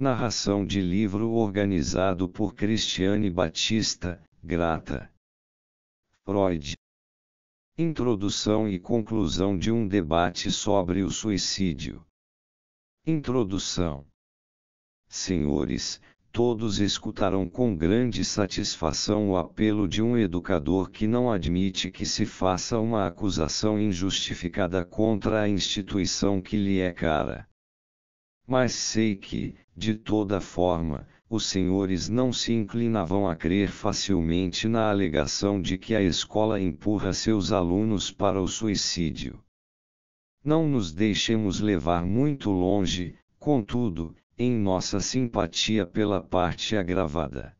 Narração de livro organizado por Cristiane Batista, Grata. Freud. Introdução e conclusão de um debate sobre o suicídio. Introdução. Senhores, todos escutarão com grande satisfação o apelo de um educador que não admite que se faça uma acusação injustificada contra a instituição que lhe é cara. Mas sei que, de toda forma, os senhores não se inclinavam a crer facilmente na alegação de que a escola empurra seus alunos para o suicídio. Não nos deixemos levar muito longe, contudo, em nossa simpatia pela parte agravada.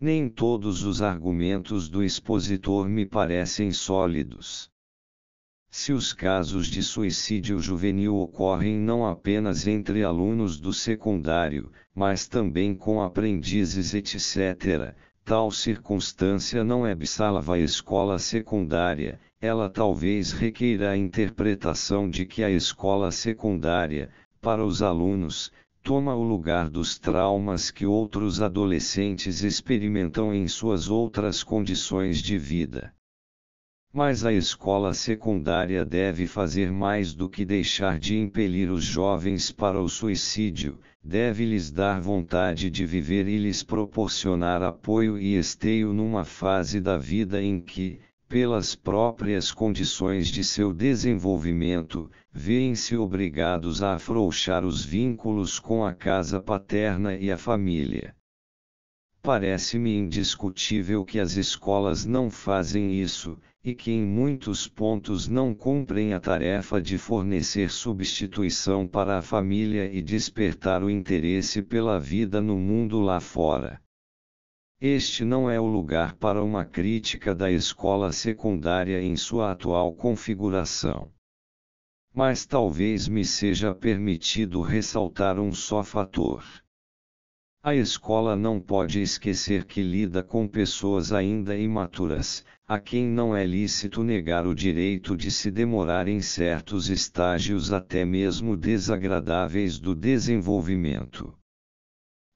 Nem todos os argumentos do expositor me parecem sólidos. Se os casos de suicídio juvenil ocorrem não apenas entre alunos do secundário, mas também com aprendizes, etc., tal circunstância não é bissalva à escola secundária, ela talvez requeira a interpretação de que a escola secundária, para os alunos, toma o lugar dos traumas que outros adolescentes experimentam em suas outras condições de vida. Mas a escola secundária deve fazer mais do que deixar de impelir os jovens para o suicídio, deve lhes dar vontade de viver e lhes proporcionar apoio e esteio numa fase da vida em que, pelas próprias condições de seu desenvolvimento, veem-se obrigados a afrouxar os vínculos com a casa paterna e a família. Parece-me indiscutível que as escolas não fazem isso, e que em muitos pontos não cumprem a tarefa de fornecer substituição para a família e despertar o interesse pela vida no mundo lá fora. Este não é o lugar para uma crítica da escola secundária em sua atual configuração. Mas talvez me seja permitido ressaltar um só fator. A escola não pode esquecer que lida com pessoas ainda imaturas, a quem não é lícito negar o direito de se demorar em certos estágios até mesmo desagradáveis do desenvolvimento.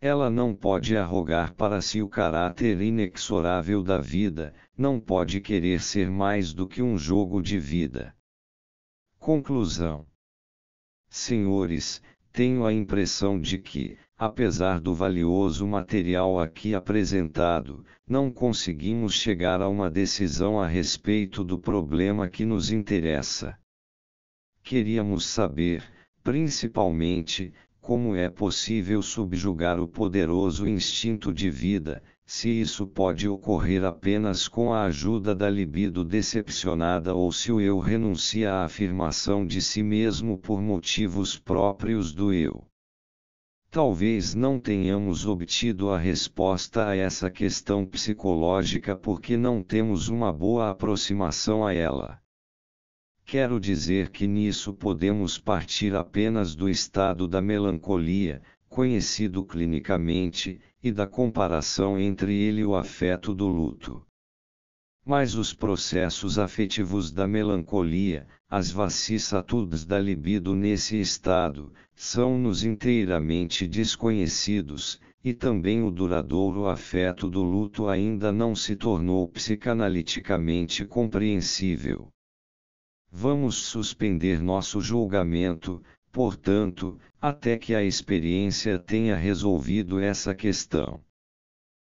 Ela não pode arrogar para si o caráter inexorável da vida, não pode querer ser mais do que um jogo de vida. Conclusão Senhores, tenho a impressão de que, apesar do valioso material aqui apresentado, não conseguimos chegar a uma decisão a respeito do problema que nos interessa. Queríamos saber, principalmente, como é possível subjugar o poderoso instinto de vida, se isso pode ocorrer apenas com a ajuda da libido decepcionada ou se o eu renuncia à afirmação de si mesmo por motivos próprios do eu. Talvez não tenhamos obtido a resposta a essa questão psicológica porque não temos uma boa aproximação a ela. Quero dizer que nisso podemos partir apenas do estado da melancolia, conhecido clinicamente, e da comparação entre ele e o afeto do luto. Mas os processos afetivos da melancolia, as vicissitudes da libido nesse estado, são-nos inteiramente desconhecidos, e também o duradouro afeto do luto ainda não se tornou psicanaliticamente compreensível. Vamos suspender nosso julgamento, portanto, até que a experiência tenha resolvido essa questão.